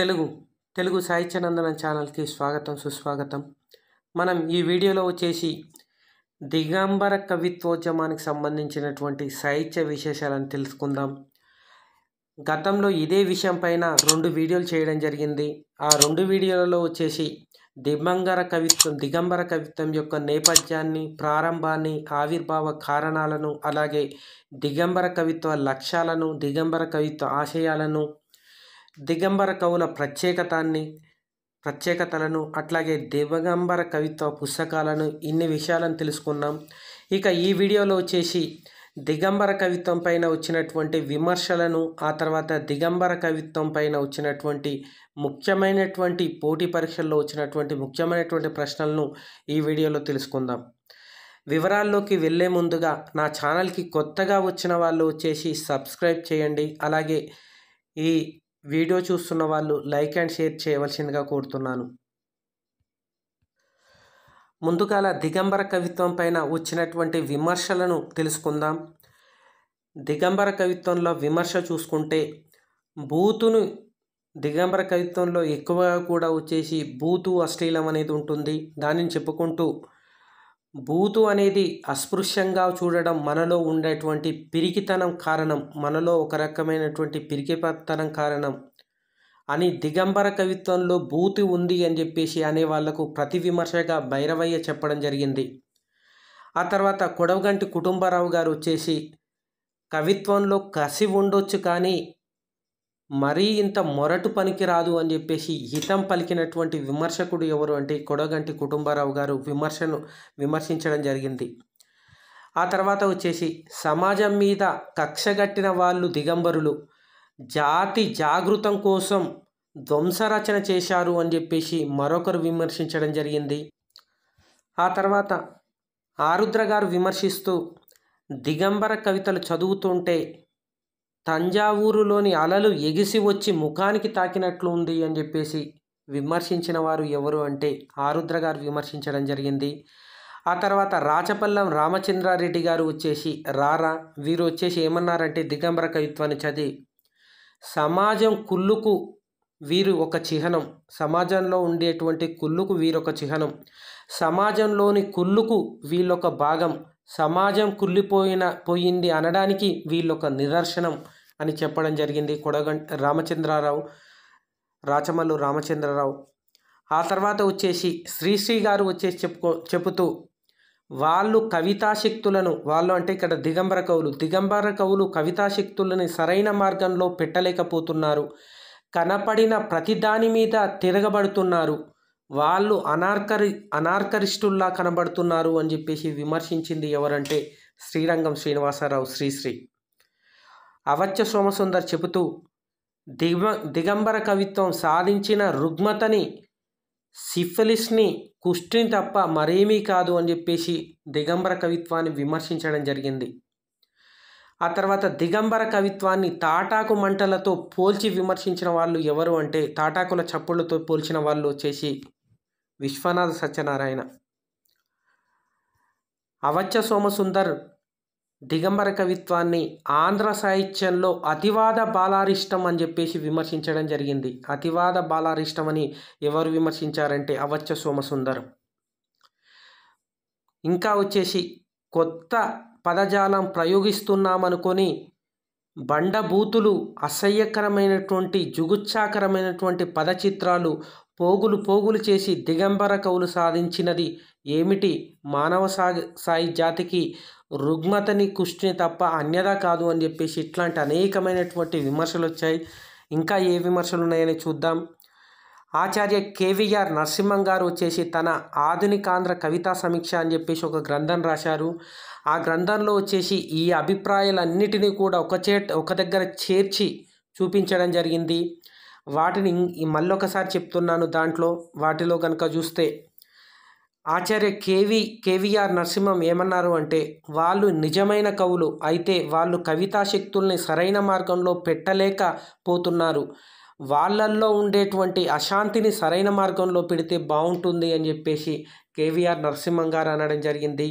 తెలుగు తెలుగు సాహిత్యనందన ఛానల్కి స్వాగతం సుస్వాగతం మనం ఈ వీడియోలో వచ్చేసి దిగంబర కవిత్వోద్యమానికి సంబంధించినటువంటి సాహిత్య విశేషాలను తెలుసుకుందాం గతంలో ఇదే విషయం పైన రెండు వీడియోలు చేయడం జరిగింది ఆ రెండు వీడియోలలో వచ్చేసి దిగంబర కవిత్వం దిగంబర కవిత్వం యొక్క నేపథ్యాన్ని ప్రారంభాన్ని ఆవిర్భావ కారణాలను అలాగే దిగంబర కవిత్వ లక్ష్యాలను దిగంబర కవిత్వ ఆశయాలను దిగంబర కవుల ప్రత్యేకతాన్ని ప్రత్యేకతలను అట్లాగే దిగంబర కవిత్వ పుస్తకాలను ఇన్ని విషయాలను తెలుసుకున్నాం ఇక ఈ వీడియోలో వచ్చేసి దిగంబర కవిత్వం పైన వచ్చినటువంటి విమర్శలను ఆ తర్వాత దిగంబర కవిత్వం పైన వచ్చినటువంటి ముఖ్యమైనటువంటి పోటీ పరీక్షల్లో వచ్చినటువంటి ముఖ్యమైనటువంటి ప్రశ్నలను ఈ వీడియోలో తెలుసుకుందాం వివరాల్లోకి వెళ్ళే ముందుగా నా ఛానల్కి కొత్తగా వచ్చిన వాళ్ళు వచ్చేసి సబ్స్క్రైబ్ చేయండి అలాగే ఈ వీడియో చూస్తున్న వాళ్ళు లైక్ అండ్ షేర్ చేయవలసిందిగా కోరుతున్నాను ముందుగాల దిగంబర కవిత్వం పైన వచ్చినటువంటి విమర్శలను తెలుసుకుందాం దిగంబర కవిత్వంలో విమర్శ చూసుకుంటే బూతును దిగంబర కవిత్వంలో ఎక్కువగా కూడా వచ్చేసి బూతు అశ్లీలం అనేది ఉంటుంది దానిని చెప్పుకుంటూ బూతు అనేది అస్పృశ్యంగా చూడడం మనలో ఉండేటువంటి పిరికితనం కారణం మనలో ఒక రకమైనటువంటి పిరికితనం కారణం అని దిగంబర కవిత్వంలో బూతి ఉంది అని చెప్పేసి అనే వాళ్లకు ప్రతి విమర్శగా భైరవయ్య చెప్పడం జరిగింది ఆ తర్వాత కొడవగంటి కుటుంబరావు గారు వచ్చేసి కవిత్వంలో కసి ఉండొచ్చు కానీ మరీ ఇంత మొరటు పనికిరాదు అని చెప్పేసి హితం పలికినటువంటి విమర్శకుడు ఎవరు అంటే కొడగంటి కుటుంబారావు గారు విమర్శను విమర్శించడం జరిగింది ఆ తర్వాత వచ్చేసి సమాజం మీద కక్షగట్టిన వాళ్ళు దిగంబరులు జాతి జాగృతం కోసం ధ్వంసరచన చేశారు అని చెప్పేసి మరొకరు విమర్శించడం జరిగింది ఆ తర్వాత ఆరుద్ర గారు విమర్శిస్తూ దిగంబర కవితలు చదువుతుంటే తంజావూరులోని అలలు ఎగిసి వచ్చి ముఖానికి తాకినట్లు ఉంది అని చెప్పేసి విమర్శించిన వారు ఎవరు అంటే ఆరుద్ర గారు విమర్శించడం జరిగింది ఆ తర్వాత రాచపల్లం రామచంద్రారెడ్డి గారు వచ్చేసి రారా వీరు వచ్చేసి ఏమన్నారంటే దిగంబర కవిత్వాన్ని చదివి సమాజం కుళ్ళుకు వీరు ఒక చిహ్నం సమాజంలో ఉండేటువంటి కుళ్ళుకు వీరొక చిహ్నం సమాజంలోని కుళ్ళుకు వీళ్ళొక భాగం సమాజం కుళ్ళిపోయిన పోయింది అనడానికి ఒక నిదర్శనం అని చెప్పడం జరిగింది కొడగం రామచంద్రారావు రాచమల్లు రామచంద్రరావు ఆ తర్వాత వచ్చేసి శ్రీశ్రీ గారు వచ్చేసి చెప్పుకో చెబుతూ వాళ్ళు కవితాశక్తులను వాళ్ళు అంటే ఇక్కడ దిగంబర కవులు దిగంబర కవులు కవితాశక్తులని సరైన మార్గంలో పెట్టలేకపోతున్నారు కనపడిన ప్రతిదాని మీద తిరగబడుతున్నారు వాళ్ళు అనార్కరి అనార్కరిస్టుల్లా కనబడుతున్నారు అని చెప్పేసి విమర్శించింది ఎవరంటే శ్రీరంగం శ్రీనివాసరావు శ్రీశ్రీ అవచ్చ సోమసుందర్ చెబుతూ దిగ దిగంబర కవిత్వం సాధించిన రుగ్మతని సిఫలిస్ని కుష్టిని తప్ప మరేమీ కాదు అని చెప్పేసి దిగంబర కవిత్వాన్ని విమర్శించడం జరిగింది ఆ తర్వాత దిగంబర కవిత్వాన్ని తాటాకు మంటలతో పోల్చి విమర్శించిన వాళ్ళు ఎవరు అంటే తాటాకుల చప్పుళ్ళతో పోల్చిన వాళ్ళు వచ్చేసి విశ్వనాథ సత్యనారాయణ అవచ్చ సోమసుందర్ దిగంబర కవిత్వాన్ని ఆంధ్ర సాహిత్యంలో అతివాద బాలారిష్టం అని చెప్పేసి విమర్శించడం జరిగింది అతివాద బాలారిష్టం అని ఎవరు విమర్శించారంటే అవచ్చ సోమసుందర్ ఇంకా వచ్చేసి కొత్త పదజాలం ప్రయోగిస్తున్నామనుకొని బండబూతులు అసహ్యకరమైనటువంటి జుగుచ్చాకరమైనటువంటి పదచిత్రాలు పోగులు పోగులు చేసి దిగంబర కవులు సాధించినది ఏమిటి మానవ సా సాయి జాతికి రుగ్మతని కుష్టిని తప్ప అన్యదా కాదు అని చెప్పేసి ఇట్లాంటి అనేకమైనటువంటి విమర్శలు వచ్చాయి ఇంకా ఏ విమర్శలు ఉన్నాయని చూద్దాం ఆచార్య కేవీఆర్ నరసింహం గారు వచ్చేసి తన ఆధునికాంధ్ర కవితా సమీక్ష అని చెప్పేసి ఒక గ్రంథం రాశారు ఆ గ్రంథంలో వచ్చేసి ఈ అభిప్రాయాలన్నిటినీ కూడా ఒక చే ఒక దగ్గర చేర్చి చూపించడం జరిగింది వాటిని మళ్ళొకసారి చెప్తున్నాను దాంట్లో వాటిలో కనుక చూస్తే ఆచార్య కేవి కేవీఆర్ నరసింహం ఏమన్నారు అంటే వాళ్ళు నిజమైన కవులు అయితే వాళ్ళు కవితా శక్తుల్ని సరైన మార్గంలో పెట్టలేక పోతున్నారు వాళ్ళల్లో ఉండేటువంటి అశాంతిని సరైన మార్గంలో పెడితే బాగుంటుంది అని చెప్పేసి కేవీఆర్ నరసింహం గారు అనడం జరిగింది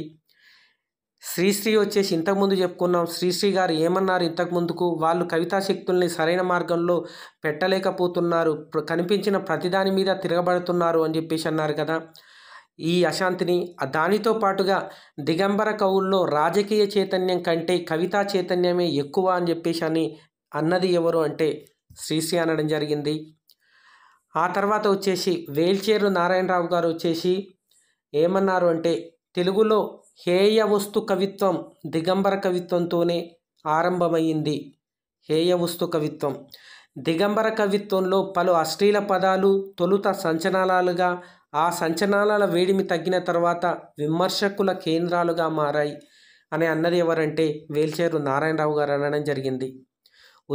శ్రీశ్రీ వచ్చేసి ఇంతకుముందు చెప్పుకున్నాం శ్రీశ్రీ గారు ఏమన్నారు ఇంతకుముందుకు వాళ్ళు కవితా శక్తుల్ని సరైన మార్గంలో పెట్టలేకపోతున్నారు కనిపించిన ప్రతిదాని మీద తిరగబడుతున్నారు అని చెప్పేసి అన్నారు కదా ఈ అశాంతిని దానితో పాటుగా దిగంబర కవుల్లో రాజకీయ చైతన్యం కంటే కవితా చైతన్యమే ఎక్కువ అని చెప్పేసి అని అన్నది ఎవరు అంటే శ్రీశ్రీ అనడం జరిగింది ఆ తర్వాత వచ్చేసి వేల్చేరు నారాయణరావు గారు వచ్చేసి ఏమన్నారు అంటే తెలుగులో హేయవస్తు కవిత్వం దిగంబర కవిత్వంతోనే ఆరంభమైంది వస్తు కవిత్వం దిగంబర కవిత్వంలో పలు అశ్లీల పదాలు తొలుత సంచనాలుగా ఆ సంచనాల వేడిమి తగ్గిన తర్వాత విమర్శకుల కేంద్రాలుగా మారాయి అని అన్నది ఎవరంటే వేల్చేరు నారాయణరావు గారు అనడం జరిగింది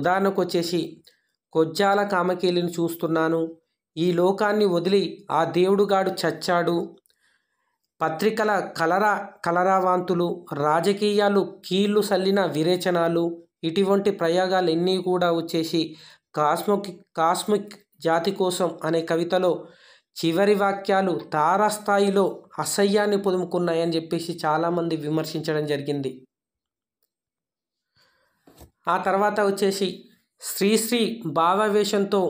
ఉదాహరణకు వచ్చేసి కొజ్జాల కామకేలిని చూస్తున్నాను ఈ లోకాన్ని వదిలి ఆ దేవుడుగాడు చచ్చాడు పత్రికల కలరా కలరావాంతులు రాజకీయాలు కీళ్లు సల్లిన విరేచనాలు ఇటువంటి ప్రయోగాలు ఎన్ని కూడా వచ్చేసి కాస్మిక్ కాస్మిక్ జాతి కోసం అనే కవితలో చివరి వాక్యాలు తారాస్థాయిలో అసహ్యాన్ని పొదుముకున్నాయని చెప్పేసి చాలామంది విమర్శించడం జరిగింది ఆ తర్వాత వచ్చేసి శ్రీశ్రీ భావవేషంతో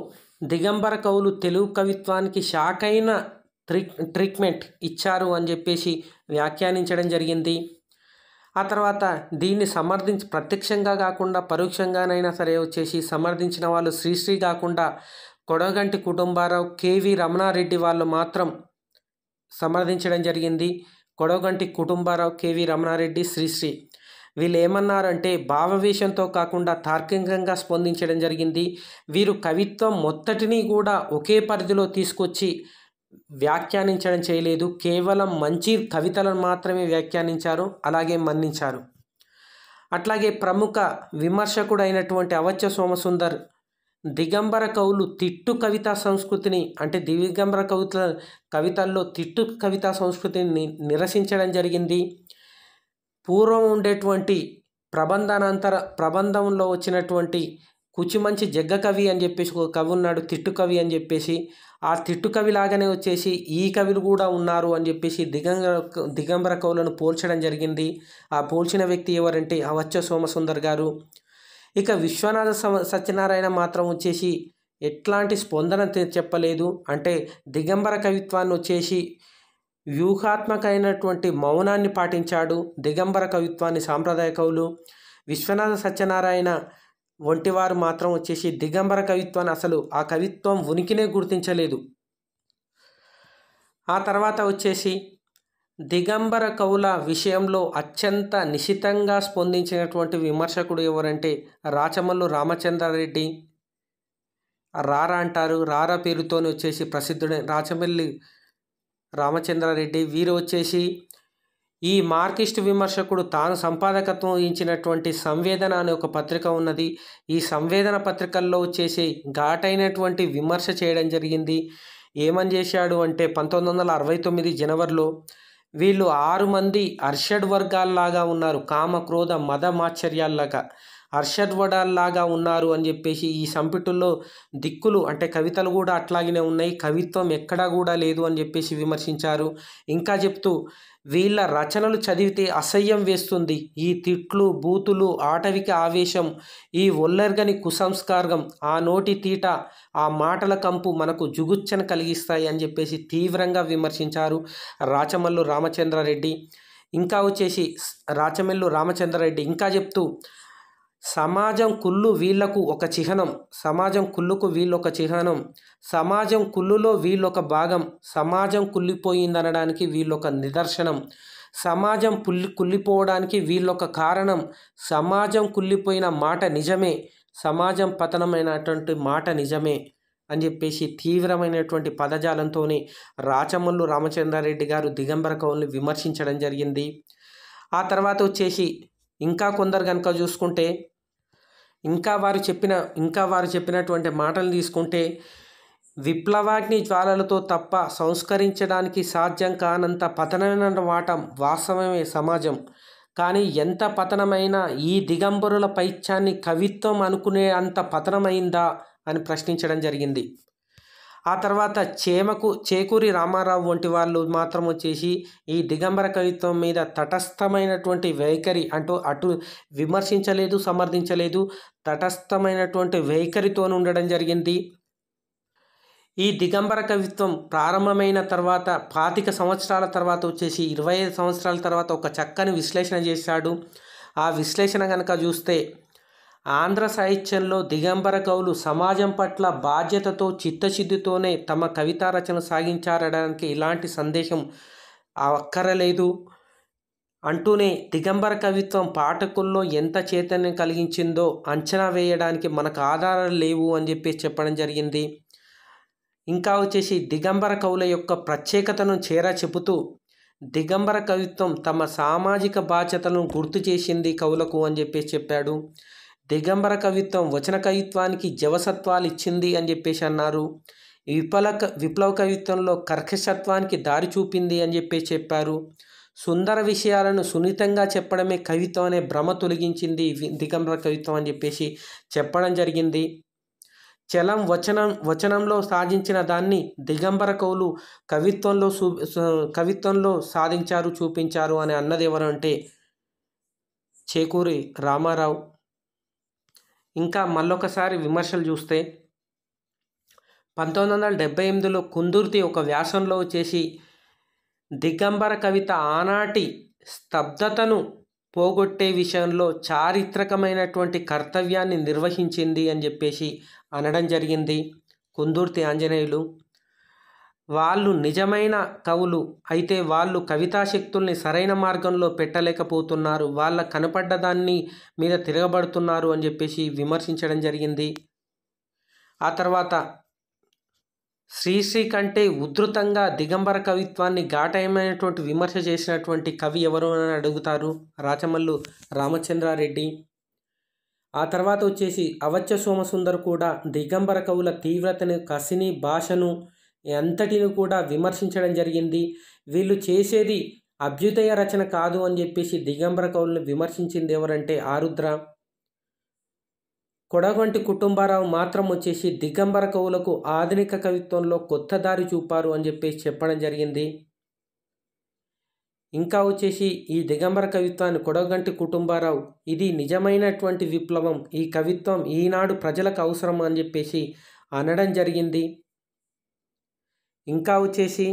దిగంబర కవులు తెలుగు కవిత్వానికి షాకైన ట్రీట్మెంట్ ఇచ్చారు అని చెప్పేసి వ్యాఖ్యానించడం జరిగింది ఆ తర్వాత దీన్ని సమర్థించి ప్రత్యక్షంగా కాకుండా పరోక్షంగానైనా సరే వచ్చేసి సమర్థించిన వాళ్ళు శ్రీశ్రీ కాకుండా కొడగంటి కుటుంబారావు కేవీ రమణారెడ్డి వాళ్ళు మాత్రం సమర్థించడం జరిగింది కొడగంటి కుటుంబారావు కేవీ రమణారెడ్డి శ్రీశ్రీ వీళ్ళు ఏమన్నారంటే భావవేషంతో కాకుండా తార్కికంగా స్పందించడం జరిగింది వీరు కవిత్వం మొత్తటిని కూడా ఒకే పరిధిలో తీసుకొచ్చి వ్యాఖ్యానించడం చేయలేదు కేవలం మంచి కవితలను మాత్రమే వ్యాఖ్యానించారు అలాగే మన్నించారు అట్లాగే ప్రముఖ విమర్శకుడైనటువంటి అవచ్చ సోమసుందర్ దిగంబర కవులు తిట్టు కవితా సంస్కృతిని అంటే దిగంబర కవిత కవితల్లో తిట్టు కవితా సంస్కృతిని నిరసించడం జరిగింది పూర్వం ఉండేటువంటి ప్రబంధానంతర ప్రబంధంలో వచ్చినటువంటి మంచి జగ్గ కవి అని చెప్పేసి ఒక కవి ఉన్నాడు తిట్టు కవి అని చెప్పేసి ఆ తిట్టు కవి లాగానే వచ్చేసి ఈ కవులు కూడా ఉన్నారు అని చెప్పేసి దిగంబర దిగంబర కవులను పోల్చడం జరిగింది ఆ పోల్చిన వ్యక్తి ఎవరంటే అవచ్చ సోమసుందర్ గారు ఇక విశ్వనాథ సత్యనారాయణ మాత్రం వచ్చేసి ఎట్లాంటి స్పందన చెప్పలేదు అంటే దిగంబర కవిత్వాన్ని వచ్చేసి వ్యూహాత్మకమైనటువంటి మౌనాన్ని పాటించాడు దిగంబర కవిత్వాన్ని సాంప్రదాయ కవులు విశ్వనాథ సత్యనారాయణ ఒంటివారు మాత్రం వచ్చేసి దిగంబర కవిత్వాన్ని అసలు ఆ కవిత్వం ఉనికినే గుర్తించలేదు ఆ తర్వాత వచ్చేసి దిగంబర కవుల విషయంలో అత్యంత నిశితంగా స్పందించినటువంటి విమర్శకుడు ఎవరంటే రాచమల్లు రామచంద్రారెడ్డి రారా అంటారు రారా పేరుతోనే వచ్చేసి ప్రసిద్ధుడే రాచమల్లి రామచంద్రారెడ్డి వీరు వచ్చేసి ఈ మార్కిస్ట్ విమర్శకుడు తాను సంపాదకత్వం వహించినటువంటి సంవేదన అనే ఒక పత్రిక ఉన్నది ఈ సంవేదన పత్రికల్లో చేసే ఘాటైనటువంటి విమర్శ చేయడం జరిగింది ఏమని చేశాడు అంటే పంతొమ్మిది వందల అరవై తొమ్మిది జనవరిలో వీళ్ళు ఆరు మంది అర్షడ్ వర్గాల్లాగా ఉన్నారు కామ క్రోధ మద మాశ్చర్యాల్లాగా హర్షద్ లాగా ఉన్నారు అని చెప్పేసి ఈ సంపిటుల్లో దిక్కులు అంటే కవితలు కూడా అట్లాగనే ఉన్నాయి కవిత్వం ఎక్కడా కూడా లేదు అని చెప్పేసి విమర్శించారు ఇంకా చెప్తూ వీళ్ళ రచనలు చదివితే అసహ్యం వేస్తుంది ఈ తిట్లు బూతులు ఆటవిక ఆవేశం ఈ ఒల్లర్గని కుసంస్కారం ఆ నోటి తీట ఆ మాటల కంపు మనకు జుగుచ్చన కలిగిస్తాయి అని చెప్పేసి తీవ్రంగా విమర్శించారు రాచమల్లు రామచంద్రారెడ్డి ఇంకా వచ్చేసి రాచమల్లు రామచంద్రారెడ్డి ఇంకా చెప్తూ సమాజం కుళ్ళు వీళ్లకు ఒక చిహ్నం సమాజం కుళ్ళుకు వీళ్ళొక చిహ్నం సమాజం కుళ్ళులో వీళ్ళొక భాగం సమాజం కుళ్ళిపోయిందనడానికి వీళ్ళొక నిదర్శనం సమాజం పుల్లి కుళ్ళిపోవడానికి వీళ్ళొక కారణం సమాజం కుళ్ళిపోయిన మాట నిజమే సమాజం పతనమైనటువంటి మాట నిజమే అని చెప్పేసి తీవ్రమైనటువంటి పదజాలంతోనే రాచమల్లు రామచంద్రారెడ్డి గారు దిగంబర కవుల్ని విమర్శించడం జరిగింది ఆ తర్వాత వచ్చేసి ఇంకా కొందరు కనుక చూసుకుంటే ఇంకా వారు చెప్పిన ఇంకా వారు చెప్పినటువంటి మాటలు తీసుకుంటే విప్లవాగ్ని జ్వాలలతో తప్ప సంస్కరించడానికి సాధ్యం కానంత పతనమైన వాటం వాస్తవమే సమాజం కానీ ఎంత పతనమైన ఈ దిగంబరుల పైత్యాన్ని కవిత్వం అనుకునే అంత పతనమైందా అని ప్రశ్నించడం జరిగింది ఆ తర్వాత చేమకు చేకూరి రామారావు వంటి వాళ్ళు మాత్రం వచ్చేసి ఈ దిగంబర కవిత్వం మీద తటస్థమైనటువంటి వైఖరి అంటూ అటు విమర్శించలేదు సమర్థించలేదు తటస్థమైనటువంటి వైఖరితో ఉండడం జరిగింది ఈ దిగంబర కవిత్వం ప్రారంభమైన తర్వాత పాతిక సంవత్సరాల తర్వాత వచ్చేసి ఇరవై ఐదు సంవత్సరాల తర్వాత ఒక చక్కని విశ్లేషణ చేశాడు ఆ విశ్లేషణ కనుక చూస్తే ఆంధ్ర సాహిత్యంలో దిగంబర కవులు సమాజం పట్ల బాధ్యతతో చిత్తశుద్ధితోనే తమ కవితా రచన సాగించారడానికి ఇలాంటి సందేశం అక్కరలేదు అంటూనే దిగంబర కవిత్వం పాఠకుల్లో ఎంత చైతన్యం కలిగించిందో అంచనా వేయడానికి మనకు ఆధారాలు లేవు అని చెప్పేసి చెప్పడం జరిగింది ఇంకా వచ్చేసి దిగంబర కవుల యొక్క ప్రత్యేకతను చేరా చెబుతూ దిగంబర కవిత్వం తమ సామాజిక బాధ్యతలను గుర్తు చేసింది కవులకు అని చెప్పేసి చెప్పాడు దిగంబర కవిత్వం వచన కవిత్వానికి జవసత్వాలు ఇచ్చింది అని చెప్పేసి అన్నారు విప్లక విప్లవ కవిత్వంలో కర్కశత్వానికి దారి చూపింది అని చెప్పేసి చెప్పారు సుందర విషయాలను సున్నితంగా చెప్పడమే కవిత్వం అనే భ్రమ తొలగించింది దిగంబర కవిత్వం అని చెప్పేసి చెప్పడం జరిగింది చలం వచనం వచనంలో సాధించిన దాన్ని దిగంబర కవులు కవిత్వంలో చూ కవిత్వంలో సాధించారు చూపించారు అని అన్నది ఎవరంటే చేకూరి రామారావు ఇంకా మళ్ళొకసారి విమర్శలు చూస్తే పంతొమ్మిది వందల డెబ్బై ఎనిమిదిలో కుందుర్తి ఒక వ్యాసంలో చేసి దిగంబర కవిత ఆనాటి స్తబ్దతను పోగొట్టే విషయంలో చారిత్రకమైనటువంటి కర్తవ్యాన్ని నిర్వహించింది అని చెప్పేసి అనడం జరిగింది కుందుర్తి ఆంజనేయులు వాళ్ళు నిజమైన కవులు అయితే వాళ్ళు కవితాశక్తుల్ని సరైన మార్గంలో పెట్టలేకపోతున్నారు వాళ్ళ కనపడ్డదాన్ని మీద తిరగబడుతున్నారు అని చెప్పేసి విమర్శించడం జరిగింది ఆ తర్వాత శ్రీశ్రీ కంటే ఉధృతంగా దిగంబర కవిత్వాన్ని ఘాటయమైనటువంటి విమర్శ చేసినటువంటి కవి ఎవరు అని అడుగుతారు రాచమల్లు రామచంద్రారెడ్డి ఆ తర్వాత వచ్చేసి అవచ్చ సోమసుందర్ కూడా దిగంబర కవుల తీవ్రతను కసిని భాషను ఎంతటిని కూడా విమర్శించడం జరిగింది వీళ్ళు చేసేది అభ్యుదయ రచన కాదు అని చెప్పేసి దిగంబర కవులను విమర్శించింది ఎవరంటే ఆరుద్ర కొడగంటి కుటుంబారావు మాత్రం వచ్చేసి దిగంబర కవులకు ఆధునిక కవిత్వంలో కొత్త దారి చూపారు అని చెప్పేసి చెప్పడం జరిగింది ఇంకా వచ్చేసి ఈ దిగంబర కవిత్వాన్ని కొడగంటి కుటుంబారావు ఇది నిజమైనటువంటి విప్లవం ఈ కవిత్వం ఈనాడు ప్రజలకు అవసరం అని చెప్పేసి అనడం జరిగింది ఇంకా వచ్చేసి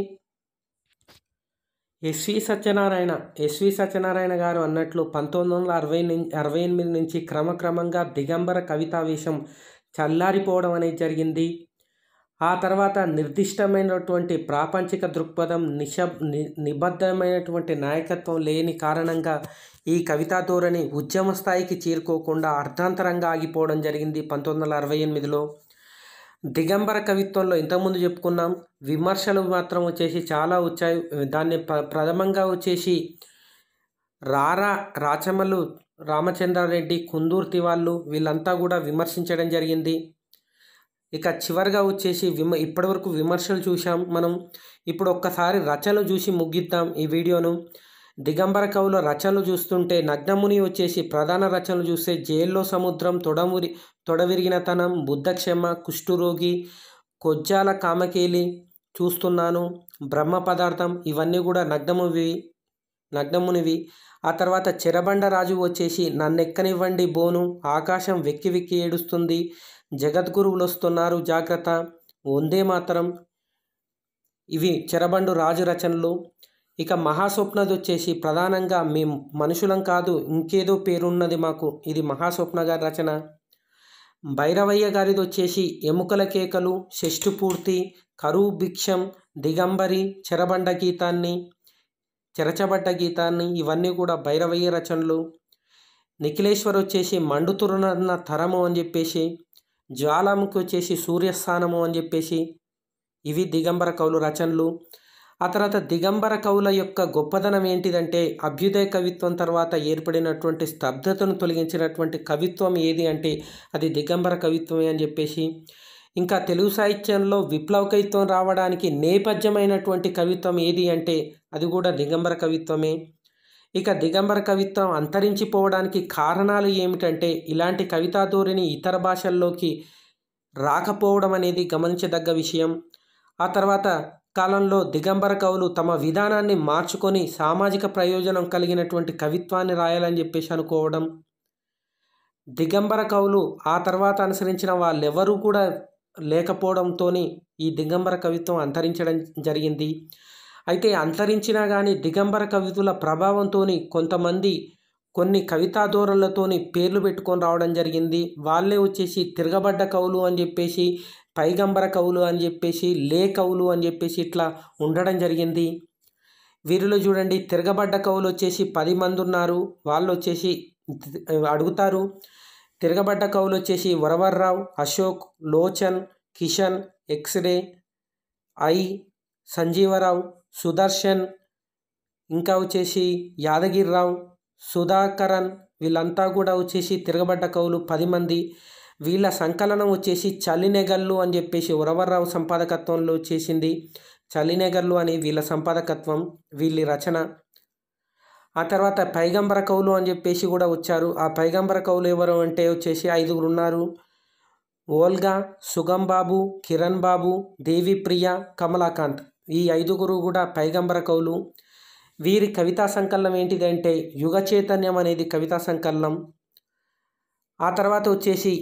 ఎస్వి సత్యనారాయణ ఎస్వి సత్యనారాయణ గారు అన్నట్లు పంతొమ్మిది వందల అరవై అరవై ఎనిమిది నుంచి క్రమక్రమంగా దిగంబర కవితా వేషం చల్లారిపోవడం అనేది జరిగింది ఆ తర్వాత నిర్దిష్టమైనటువంటి ప్రాపంచిక దృక్పథం ని నిబద్ధమైనటువంటి నాయకత్వం లేని కారణంగా ఈ కవితా ధోరణి ఉద్యమ స్థాయికి చేరుకోకుండా అర్ధాంతరంగా ఆగిపోవడం జరిగింది పంతొమ్మిది వందల అరవై ఎనిమిదిలో దిగంబర కవిత్వంలో ఇంతకుముందు చెప్పుకున్నాం విమర్శలు మాత్రం వచ్చేసి చాలా వచ్చాయి దాన్ని ప్ర ప్రథమంగా వచ్చేసి రారా రాచమలు రామచంద్రారెడ్డి కుందూర్తి వాళ్ళు వీళ్ళంతా కూడా విమర్శించడం జరిగింది ఇక చివరిగా వచ్చేసి విమ ఇప్పటివరకు విమర్శలు చూసాం మనం ఇప్పుడు ఒక్కసారి రచనలు చూసి ముగ్గిద్దాం ఈ వీడియోను దిగంబర కవుల రచనలు చూస్తుంటే నగ్నముని వచ్చేసి ప్రధాన రచనలు చూస్తే జైల్లో సముద్రం తొడమురి తొడవిరిగినతనం బుద్ధక్షమ కుష్ఠురోగి కొజ్జాల కామకేలి చూస్తున్నాను బ్రహ్మ పదార్థం ఇవన్నీ కూడా నగ్నమువి నగ్నమునివి ఆ తర్వాత రాజు వచ్చేసి నన్నెక్కనివ్వండి బోను ఆకాశం వెక్కి వెక్కి ఏడుస్తుంది జగద్గురువులు వస్తున్నారు జాగ్రత్త వందే మాత్రం ఇవి చెరబండు రాజు రచనలు ఇక మహాస్వప్నది వచ్చేసి ప్రధానంగా మేము మనుషులం కాదు ఇంకేదో పేరున్నది మాకు ఇది మహాస్వప్న గారి రచన భైరవయ్య గారిది వచ్చేసి ఎముకల కేకలు పూర్తి కరువు భిక్షం దిగంబరి చెరబండ గీతాన్ని చెరచబడ్డ గీతాన్ని ఇవన్నీ కూడా భైరవయ్య రచనలు నిఖిలేశ్వర్ వచ్చేసి మండుతురున్న తరము అని చెప్పేసి జ్వాలాముఖి వచ్చేసి సూర్యస్థానము అని చెప్పేసి ఇవి దిగంబర కవులు రచనలు ఆ తర్వాత దిగంబర కవుల యొక్క గొప్పదనం ఏంటిదంటే అభ్యుదయ కవిత్వం తర్వాత ఏర్పడినటువంటి స్తబ్దతను తొలగించినటువంటి కవిత్వం ఏది అంటే అది దిగంబర కవిత్వమే అని చెప్పేసి ఇంకా తెలుగు సాహిత్యంలో విప్లవ కవిత్వం రావడానికి నేపథ్యమైనటువంటి కవిత్వం ఏది అంటే అది కూడా దిగంబర కవిత్వమే ఇక దిగంబర కవిత్వం అంతరించిపోవడానికి కారణాలు ఏమిటంటే ఇలాంటి కవితా ధోరణి ఇతర భాషల్లోకి రాకపోవడం అనేది గమనించదగ్గ విషయం ఆ తర్వాత కాలంలో దిగంబర కవులు తమ విధానాన్ని మార్చుకొని సామాజిక ప్రయోజనం కలిగినటువంటి కవిత్వాన్ని రాయాలని చెప్పేసి అనుకోవడం దిగంబర కవులు ఆ తర్వాత అనుసరించిన వాళ్ళెవరూ కూడా లేకపోవడంతో ఈ దిగంబర కవిత్వం అంతరించడం జరిగింది అయితే అంతరించినా కానీ దిగంబర కవితుల ప్రభావంతో కొంతమంది కొన్ని కవితా ధోరణులతోని పేర్లు పెట్టుకొని రావడం జరిగింది వాళ్ళే వచ్చేసి తిరగబడ్డ కవులు అని చెప్పేసి పైగంబర కవులు అని చెప్పేసి లే కవులు అని చెప్పేసి ఇట్లా ఉండడం జరిగింది వీరిలో చూడండి తిరగబడ్డ కవులు వచ్చేసి పది మంది ఉన్నారు వాళ్ళు వచ్చేసి అడుగుతారు తిరగబడ్డ కవులు వచ్చేసి వరవర్రావు అశోక్ లోచన్ కిషన్ ఎక్స్రే ఐ సంజీవరావు సుదర్శన్ ఇంకా వచ్చేసి యాదగిరిరావు సుధాకరన్ వీళ్ళంతా కూడా వచ్చేసి తిరగబడ్డ కవులు పది మంది వీళ్ళ సంకలనం వచ్చేసి చలినెగళ్ళు అని చెప్పేసి ఉరవర్రావు సంపాదకత్వంలో చేసింది చలినెగళ్ళు అని వీళ్ళ సంపాదకత్వం వీళ్ళ రచన ఆ తర్వాత పైగంబర కవులు అని చెప్పేసి కూడా వచ్చారు ఆ పైగంబర కవులు ఎవరు అంటే వచ్చేసి ఐదుగురు ఉన్నారు ఓల్గా సుగం బాబు కిరణ్ బాబు దేవిప్రియ కమలాకాంత్ ఈ ఐదుగురు కూడా పైగంబర కవులు వీరి కవితా సంకలనం ఏంటిదంటే యుగ చైతన్యం అనేది కవితా సంకలనం ఆ తర్వాత వచ్చేసి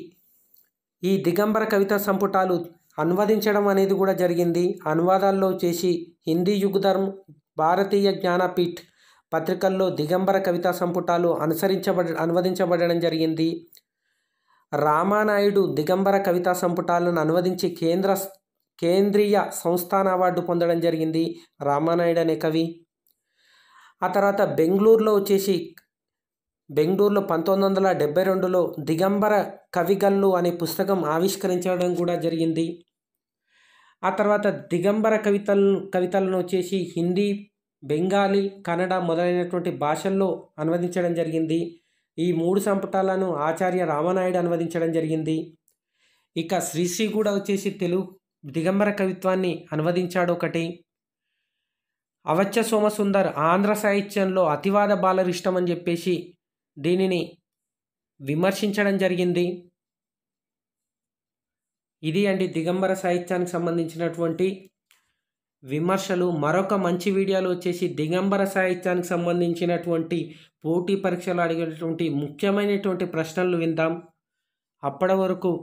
ఈ దిగంబర కవితా సంపుటాలు అనువదించడం అనేది కూడా జరిగింది అనువాదాల్లో చేసి హిందీ యుగధర్మ్ భారతీయ జ్ఞానపీఠ్ పత్రికల్లో దిగంబర కవితా సంపుటాలు అనుసరించబడ అనువదించబడడం జరిగింది రామానాయుడు దిగంబర కవితా సంపుటాలను అనువదించి కేంద్ర కేంద్రీయ సంస్థాన అవార్డు పొందడం జరిగింది రామానాయుడు అనే కవి ఆ తర్వాత బెంగళూరులో వచ్చేసి బెంగళూరులో పంతొమ్మిది వందల డెబ్బై రెండులో దిగంబర కవిగల్లు అనే పుస్తకం ఆవిష్కరించడం కూడా జరిగింది ఆ తర్వాత దిగంబర కవితలను కవితలను వచ్చేసి హిందీ బెంగాలీ కన్నడ మొదలైనటువంటి భాషల్లో అనువదించడం జరిగింది ఈ మూడు సంపుటాలను ఆచార్య రామనాయుడు అనువదించడం జరిగింది ఇక శ్రీశ్రీ కూడా వచ్చేసి తెలుగు దిగంబర కవిత్వాన్ని అనువదించాడు ఒకటి అవచ్చ సోమసుందర్ ఆంధ్ర సాహిత్యంలో అతివాద బాలరిష్టం అని చెప్పేసి దీనిని విమర్శించడం జరిగింది ఇది అండి దిగంబర సాహిత్యానికి సంబంధించినటువంటి విమర్శలు మరొక మంచి వీడియోలు వచ్చేసి దిగంబర సాహిత్యానికి సంబంధించినటువంటి పోటీ పరీక్షలు అడిగేటువంటి ముఖ్యమైనటువంటి ప్రశ్నలు విందాం అప్పటి వరకు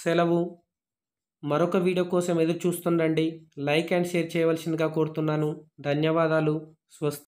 సెలవు మరొక వీడియో కోసం ఎదురు చూస్తుండండి లైక్ అండ్ షేర్ చేయవలసిందిగా కోరుతున్నాను ధన్యవాదాలు స్వస్తి